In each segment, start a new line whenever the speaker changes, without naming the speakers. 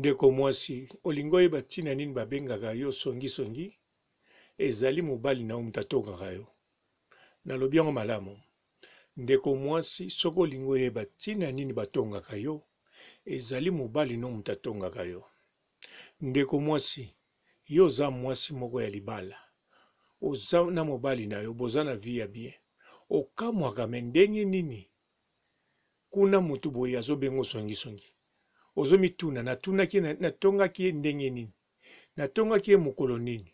ndeko mwasi olingi oyeba ntina nini babengaka yo songisongi ezali mobali na yo moto atokaka yo nalobi yango malamu ndeko mwasi soki olingi oyeba ntina nini batongaka yo ezali mobali no moto atongaka yo ndeko mwasi yo oza mwasi moko ya libala oza na mobali na yo boza na vie ya bien okamwaka me ndenge nini kuna motu boye azobenga osongisongi ozomituna natunaki natongaki ye ndenge nini natongaki ye mokolo nini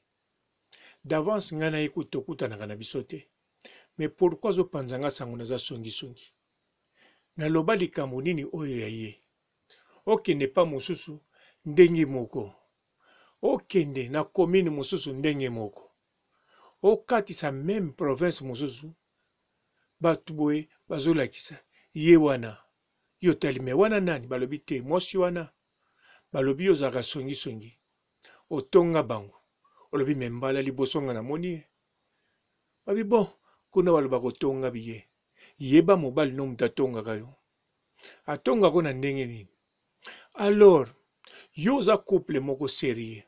davance ngai nayebi tokutanaka na biso te me pourkui azopanza nga sango naza songisongi naloba likambo nini oyo ya ye okende pa mosusu ndenge moko okende na komine mosusu ndenge moko okatisa meme province mosusu bato boye bazolakisa ye wana yo telime wana nani balobi te mwasi wana balobi yo ozalaka songisongi otonga bango olobi me mbala liboso nga namoni ye babi bon kuna balobaka otonga biye yeba mobali no moto atongaka yo atongako na ndenge nini alors yo oza couple moko serie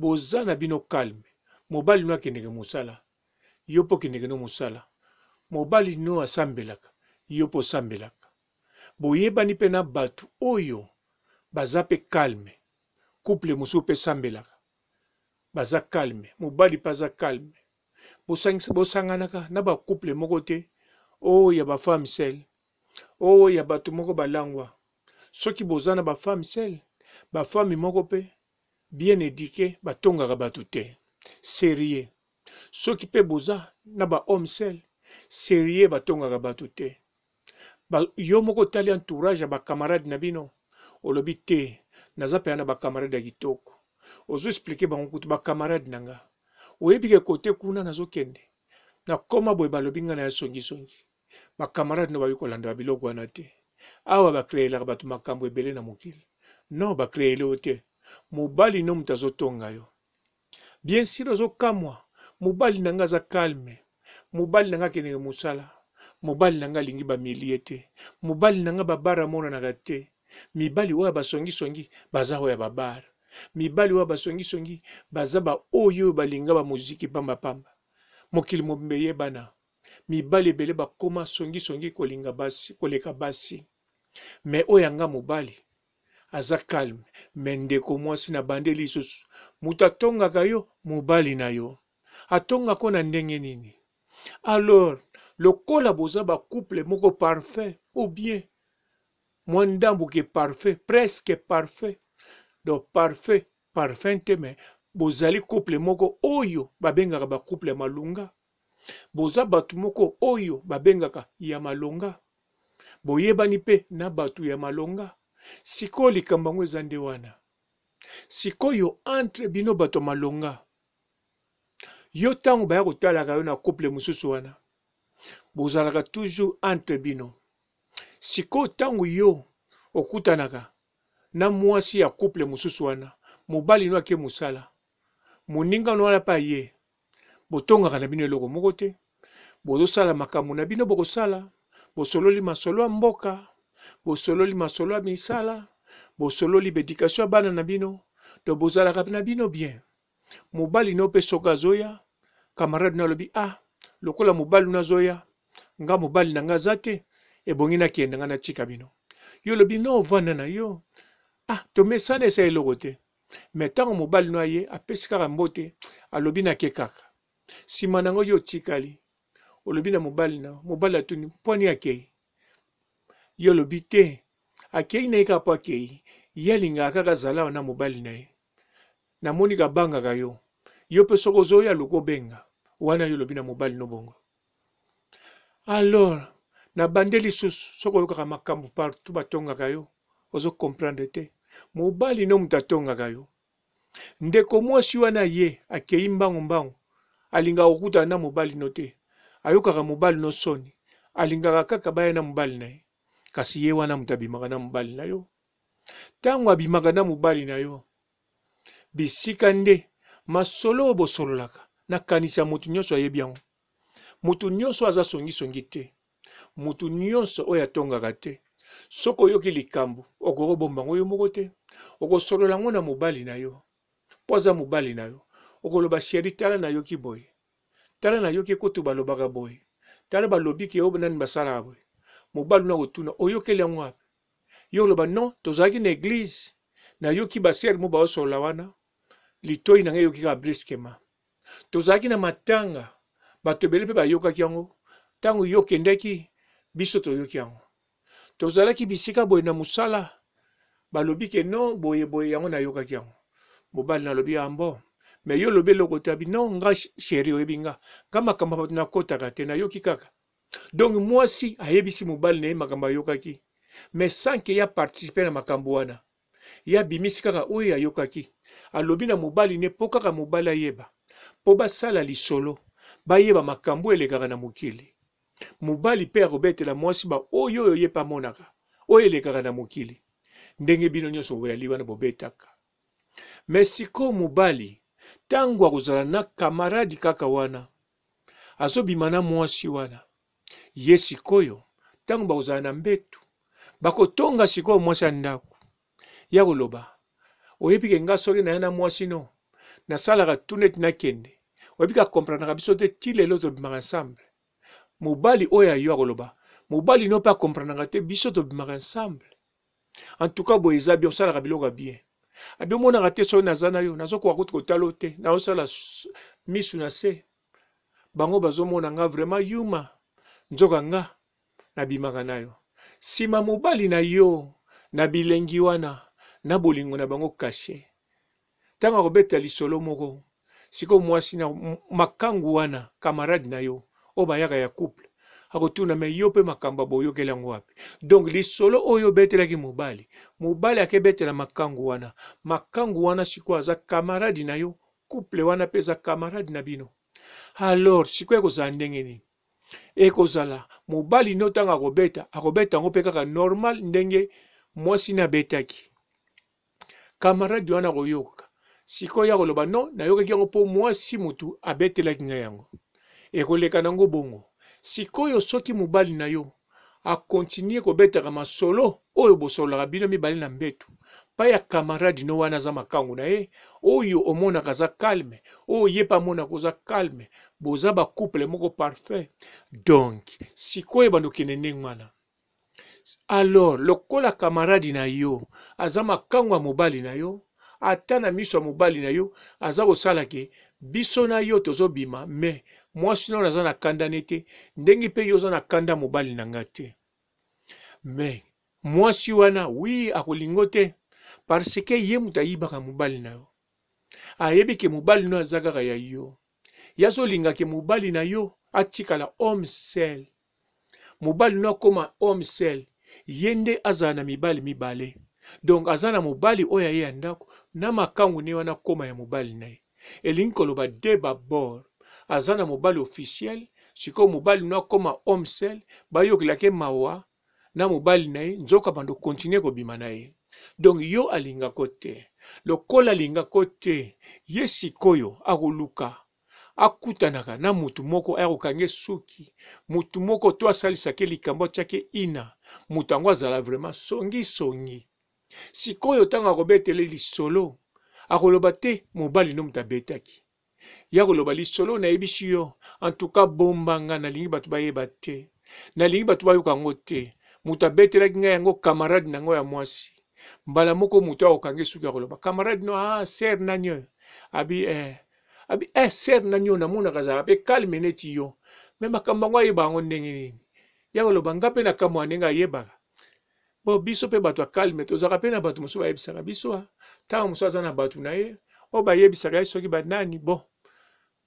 boza na bino calme mobali no akendeke mosala yo mpo okendeke no mosala mobali no asambelaka yo mpo osambelaka boyebani mpe na bato oyo baza mpe calme couple mosusu mpe esambelaka baza calme mobali mpe aza calme bosanganaka na bacouple moko te oyo oh, ya bafemme sel oyo oh, ya bato moko balangwa soki boza na bafemme sel bafami moko mpe bien édike batongaka bato te serie soki mpe boza na bahomme sel serie batongaka bato te yo moko otali entourage ya bakamarade na bino olobi te naza mpeya na bakamarade ya kitoko ozo explike bango kutu bakamarade na nga oyebike kote kuna nazokende nakoma boye balobi ngai na ya songisongi bakamarade no bayi kolanda babiloko wana te awa bakreelaka bato makambo ebele na mokili non bakreele yo te mobali no moto azotonga yo bien sur ozokamwa mobali na nga aza calme mobali na nga akendeke mosala mobali na nga alingi bamili ye te mobali na nga babara amonanaka te mibali oyo basongisongi baza oyo ya babara mibali oyo basongisongi baza baoyo oyo balinga bamoziki pambapamba mokili mobimba eyebana mibali ebele bakóma songisongi kolinga basi koleka basi me oyo yanga mobali aza calme me ndeko mwasi na bandeli lisusu moto atongaka yo mobali na yo atongako na ndenge nini alors lokola boza bacouple moko parfait ou bien mwa ndambu ke parfait presque parfait donc parfait parfum te me bozali couple moko oyo babengaka bacouple ya malonga boza bato moko oyo babengaka ya malonga boyebani mpe na bato ya malonga sikoyo likambo yango eza nde wana sikoyo entre bino bato malonga yo ntango baya kotalaka yo na couple mosusu wana bozalaka toujours entre bino sikoyo ntango yo okutanaka na mwasi ya couple mosusu wana mobali no ake mosala moningano wana mpe aye botongaka na bino eloko moko te bozosala makambo na bino bokosala bosololi masolo ya mboka bosololi masolo ya misala bosololi bedikation ya bana na bino to bozalaka na bino bien mobali no mpe soki azoya kamarade no alobi ah lokola mobali no azoya nga mobali na nga aza te ebongi nakende nga natika bino yo olobi no ovanda na yo ah tomesana esa eloko te me ntango mobali no aye apesi kaka mbote alobi nake kaka nsima nango yo otikali olobi na mobali na mobali atuni mpwani akei yo olobi te akei na ye kaka mpo akei ye alingaka kaka azala na mobali na ye namoni kabangaka yo yo mpe soki ozoya luka obenga wana yo olobi na mobali nobongo alors na bande lisusu soki oyokaka makambo partout batongaka yo ozokomprendre te mobali no moto atongaka yo ndeko mwasi wana ye akei mbango mbango alingaka kokutana na mobali no te ayokaka mobali no soni alingaka kaka baya na mobali na ye kasi ye wana moto abimaka na mobali na yo ntango abimaka na mobali na yo bisika nde masolo oyo bosololaka nakanisa moto nyonso ayebi yango moto nyonso aza songisongi te moto nyonso oyo atongaka te soki oyoki likambo okokobombango yo moko te okosolola yango na mobali na yo mpo aza mobali na yo okoloba sheri tala nayoki boye tala nayoki kutu balobaka boye tala balobiki oyo nani basalaka boye mobali na kotuna oyokeli yango ape yo oloba non tozalaki na eglize nayoki basere mo baosolola wana litoi na ngai eyoki kaka briskema tozalaki na matanga bato ebele mpe bayokaki yango ntango yo okendeki biso toyoki yango tozalaki bisika boye na mosala balobi ke non boye boye yango nayokaki yango mobali nalobi yambo ah, me yo lobi eloko te abi non nga sheri oyebi nga nga makambo bato nakɔtaka te nayoki kaka donc mwasi ayebisi mobali na ye makambo ayokaki me sanke ya participe na makambo wana ye abimisi kaka oyo ayokaki alobi na mobali ne mpo kaka mobali ayeba mpo basala lisolo bayeba makambo elekaka na mokili mobali mpe akobetela mwasi baoyo oyo ye mpe amonaka oyo elekaka na mokili ndenge bino nyonso boyali wana bobetaka me sikoyo mobali ntango akozala na kamaradi kaka wana azobima na mwasi wana ye sikoyo ntango bakozala na mbetu bakotonga sikoyo mwasi ya ndako ya koloba oyebike nga soki naya na mwasi no nasalaka tu neti nakende oyebiki akomprendraka biso te ti lelo tobimaka ensemble mobali oyo ayo akoloba mobali no mpe akomprendraka te biso tobimaka ensemble antuka boye eza bien osalaka biloko ya bien abiomonaka te soki naza na yo nazokoka kuti kotala o te nazosala misu na se bango bazomona nga vraiment yuma nzoka nga nabimaka na yo nsima mobali na yo na bilengi wana na bolingo na bango kashe ntango akobeta lisolo moko sikoyo mwasi na makangu wana kamarade na yo oyo bayaka ya couple akotuna me yo mpe makambo aboyokeli yango wapi donc lisolo oyo obetelaki mobali mobali akebetela makangu wana makangu wana sikoyo aza kamaradi na yo couple wana mpe eza kamaradi na bino alors sikoyo ekozala ndenge nini ekozala mobali no ntango akobeta akobeta yango mpe kaka normal ndenge mwasi na abetaki kamaradi wana akoyoka sikoyo akoloba non nayokaki yango mpo mwasi motu abetelaki ngai yango ekoleka nango bongo sikoyo soki mobali na yo akontinue kobetaka masolo oyo bosololaka bino mibale na mbeto mpai ya kamaradi no wana aza makangu na ye oyo omonaka aza kalme oyo ye mpe amonaka oza kalme boza bacouple moko parfait donk sikoyo bando okende ndenge wana alors lokola kamaradi na yo aza makangu ya mobali na yo ata na miso ya mobali na yo aza kosala ke biso na yo tozobima me mwasi nano aza na kanda ne te ndenge mpe yo oza na kanda mobali na nga te me mwasi wana wi akolingo te parce ke ye moto ayibaka mobali na yo ayebi ke mobali no aza kaka ya yo ye azolinga ke mobali na yo atikala homme sel mobali no akóma homme sel ye nde azala na mibali mibale donk aza na mobali oyo aye ya ndako na makangu ne wana koma ya mobali na ye elingi koloba de babord aza na mobali officiel sikoyo mobali no akoma homme sel bayokelaki mawa na mobali na ye nzoka bando kontinue kobima na ye donk yo alingako te lokola alingako te ye sikoyo akoluka akutanaka na mutu moko aya kokange suki mutu moko to asalisaki likambo atiaki ina mutu yango azala vraimen songisongi sikoyo ntango akobetele lisolo akoloba te mobali no moto abetaki ya koloba lisolo nayebisi yo antuka bombanga nalingi bato bayeba te nalingi bato bayoka yango te moto abetelaki ngai yango kamarade na yango ya mwasi mbala moko moto akokangi suki akoloba kamarade no a ah, ser nani oyo abi eh, abi eh, ser nani oyo namonaka azala mpe kalme neti yo me makambo yango ayebaka yango ndenge nini ya koloba nga mpe nakambo ya ndenge ayebaka mpo biso mpe bato ya kalme tozalaka mpe na bato mosusu bayebisaka biso ntango ah. mosusu aza na bato na ye oyo bayebisaka ye soki banani bon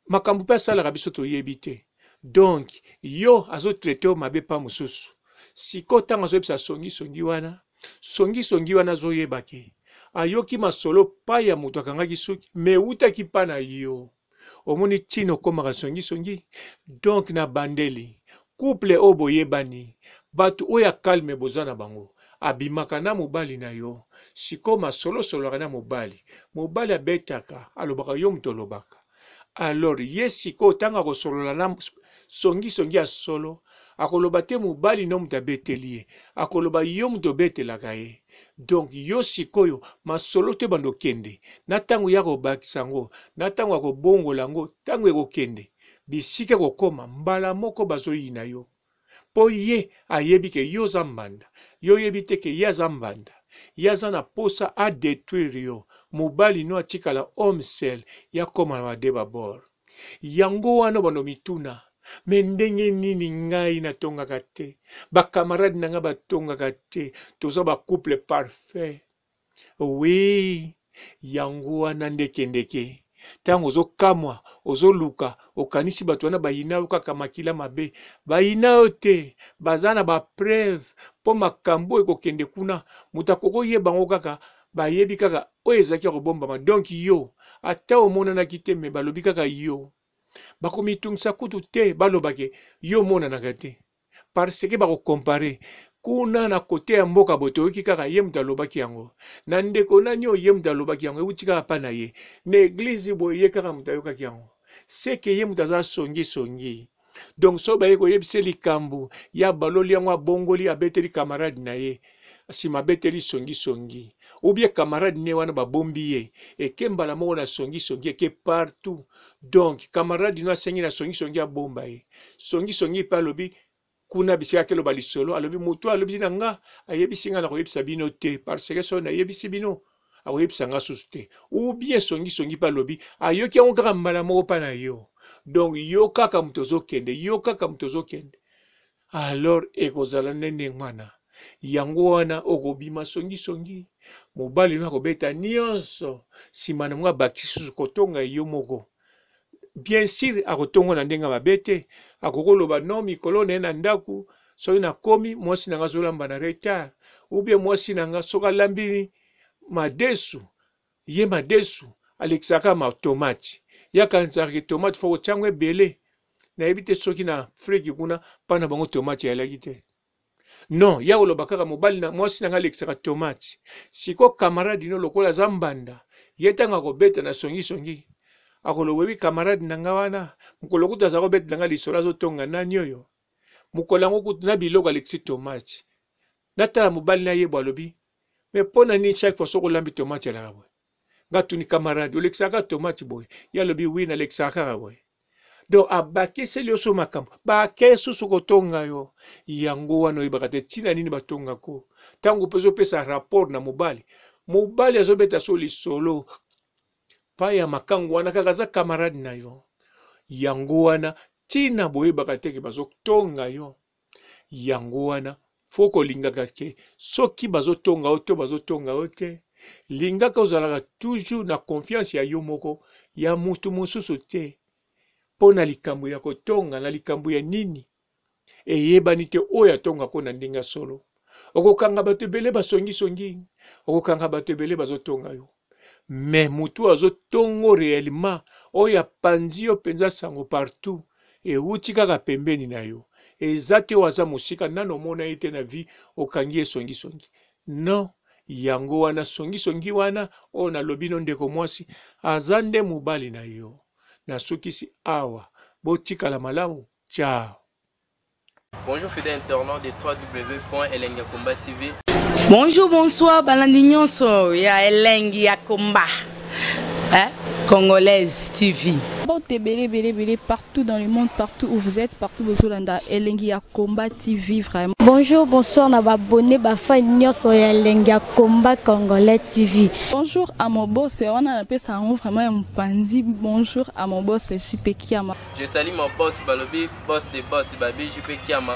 makambo mpe asalaka biso toyebi te donk yo azotraite oyo mabe mpa mosusu sikoyo ntango azoyebisa songisongi wana songisongi wana azoyeba ke ayoki masolo pa ya moto akangaki soki me ewutaki mpa na yo omoni ntina okómaka songisongi donk na bandeli couple oyo boyebani bato oyo ya kalme boza na bango abimaka na mobali na yo sikoyo masolo osololaka na mobali mobali abetaka alobaka yo moto olobaka alors ye sikoyo ntango akosolola na songisongi ya solo akoloba te mobali no moto abeteli ye akoloba yo moto obetelaka ye donk yo sikoyo masolo te banda okende na ntango ya kobakisa yango na ntango ya kobongola yango ntango ekokende bisika ekokoma mbala moko bazoyina yo mpo ye ayebi ke yo oza mbanda yo oyebi te ke ye aza mbanda ye aza na posa adétruire yo mobali no atikala homme sel ya koma na bade babor yango wana bando mituna me ndenge nini ngai natongaka te bakamarade na ngai batongaka te toza bacouple parfait wi oui. yango wana ndekendeke ntango ozokamwa ozoluka okanisi bato wana bayina yo kaka makila mabe bayina yo te baza na bapreve mpo makambo oyo ekokende kuna moto akokoyeba yango kaka bayebi kaka oyo ezalaki ya kobombama donk yo ata omonanaki te me balobi kaka yo bakomitungisa kutu te balobake yo omonanaka te parce ke bakokompare kuna na kote ya mboka boto oyoki kaka ye moto alobaki yango na ndeko nani oyo ye moto alobaki yango euti kaka mpa na ye na eglize boye ye kaka moto ayokaki yango seke ye moto aza songisongi donc so baye koyebisa likambo ya baloli yango abongoli abeteli kamarade na ye nsima abeteli songisongi ubie kamarade ne wana babombi ye eke mbala moko na songisongi eke partout donc kamarade no asengi na songisongi abomba ye songisongi mpe alobi kuna bisika ke loba lisolo alobi moto alobisi na nga ayebisi nga na koyebisa bino te parceke so nayebisi bino akoyebisa nga susu te ou bien songisongi mpe alobi ayoki yango kaka mbala moko mpa na yo donc yo kaka moto ozokende yo kaka moto ozokende alors ekozala nene ngwana yango wana okobima songisongi mobali no akobeta nyonso nsima na mwa bakti susu kotonga yo moko bien sur akotongola ndenge ya mabe te akoki oloba no mikolo na ye na ndako soki nakomi mwasi na nga azolamba na retard ubie mwasi na nga soki alambini madesu ye madesu alekisaka matomati yaka nzaraki tomate fo kotiango ebele nayebi te soki na freki kuna mpana bango tomate ayalaki te non ya koloba kaka mobali na mwasi na nga alekisaka tomate siko kamaradi no lokola aza mbanda ye ntango akobeta na songisongi akoloba oyebi kamarade na nga wana mokolo kutu aza kobetela nga lisolo azotonga nani oyo mokolo yango kutu na biloko alexi tomati natala mobali na yebo alobi me mpo na nini chaque fois soki olambi tomati alaka boye ngatuni kamarade olekisaka tomati boye ye alobi wi nalekisaka kaka boye donc abakiseli oso makambo bake susu kotonga yo yango wana oyebaka te ntina nini batongako ntango mpe ozopesa rapport na mobali mobali azobeta so lisolo epai ya makangu wana kaka aza kamarade na yo yango wana ntina boyebaka teke bazotonga yo yango wana fo kolingaka ke soki bazotonga yo to bazotonga yo te lingaka ozalaka toujours na confiance ya yo moko ya motu mosusu te mpo na likambo ya kotonga na likambo ya nini eyebani te oyo atongako na ndenge ya solo okokanga bato ebele basongisongi okokanga bato ebele bazotonga yo me motu azotongo réellement oyo apanzi yo mpenza sango partout ewuti kaka pembeni na yo eza te oyo aza mosika nano omona ye te na vie okangi ye songisongi non yango wana songisongi wana oyo nalobi no ndeko mwasi aza nde mobali na yo nasukisi awa botikala malamu ciao Bonjour fidèles internautes de www.elengiakomba TV. Bonjour, bonsoir, il y ya Elengiakomba. Hein? Congolaise TV. Partout dans le monde, partout où vous êtes, partout où vous êtes, Elengi Combat TV, vraiment. Bonjour, bonsoir, on a abonné à Elengi Combat Congolais TV. Bonjour à mon boss, on a appelé ça vraiment un bandit. Bonjour à mon boss, Jupe Kiama. Je salue mon boss, Balobi, boss de boss, Babi, Jupe Kiama.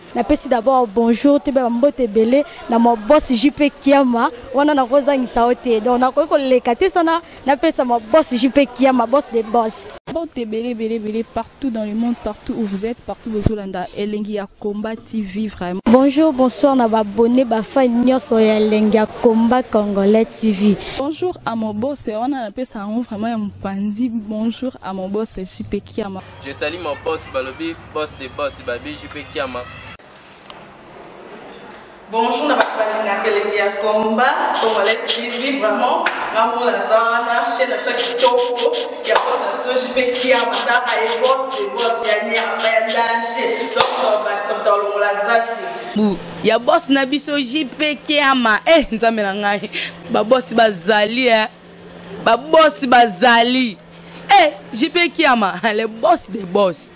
napesi d'abord bonjour toyeba bambote ebele na mabosi ju mpe kiama wana nakozangisa yo te donc nakoki koleka te sana napesa mabosi ju mpe kiama bosi de bosi bote ebele ebele ebele partout dans le monde partout où vous êtes partout bozolanda elengi ya combat tv vraiment bonjour bonsoir na babone bafani nyonso ya elengi ya combat congolais tv bonjour à mobose wana napesa yango vraiment ya mopanzi bonjour à mobose ju mpe kiama je sali mabos balobi bos de bos babi ju mpe kiama bonjour na bato balinga kelenge ya komba congolais tv vraiment ngambo naza wana chaine na biso ya kitoko ya bose na biso jipe kiama ntaka ye bose de bose ya nyerma ya danger donc bakisa moto alongola zaki ya bosi na biso jipe kiama e eh, nzambe na ngai babosi bazali e eh, babosi bazali e jipe kiama le bosi de bosi